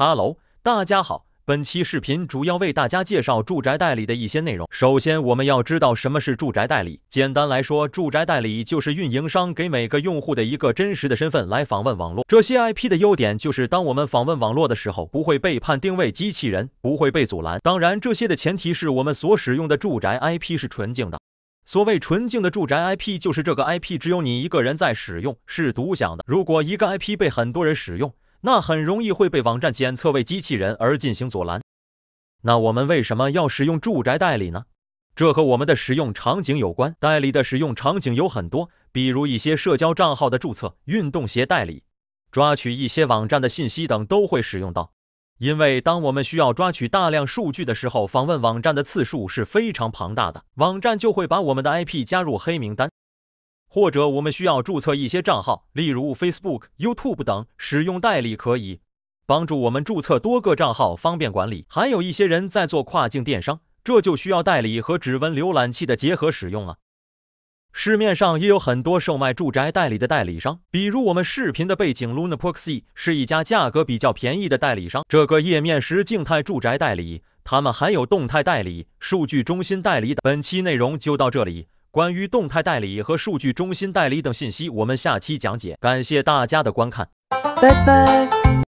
哈喽，大家好，本期视频主要为大家介绍住宅代理的一些内容。首先，我们要知道什么是住宅代理。简单来说，住宅代理就是运营商给每个用户的一个真实的身份来访问网络。这些 IP 的优点就是，当我们访问网络的时候，不会被判定位机器人，不会被阻拦。当然，这些的前提是我们所使用的住宅 IP 是纯净的。所谓纯净的住宅 IP，就是这个 IP 只有你一个人在使用，是独享的。如果一个 IP 被很多人使用，那很容易会被网站检测为机器人而进行阻拦。那我们为什么要使用住宅代理呢？这和我们的使用场景有关。代理的使用场景有很多，比如一些社交账号的注册、运动鞋代理、抓取一些网站的信息等都会使用到。因为当我们需要抓取大量数据的时候，访问网站的次数是非常庞大的，网站就会把我们的 IP 加入黑名单。或者我们需要注册一些账号，例如 Facebook、YouTube 等，使用代理可以帮助我们注册多个账号，方便管理。还有一些人在做跨境电商，这就需要代理和指纹浏览器的结合使用了。市面上也有很多售卖住宅代理的代理商，比如我们视频的背景 Luna Proxy 是一家价格比较便宜的代理商。这个页面是静态住宅代理，他们还有动态代理、数据中心代理等。本期内容就到这里。关于动态代理和数据中心代理等信息，我们下期讲解。感谢大家的观看，拜拜。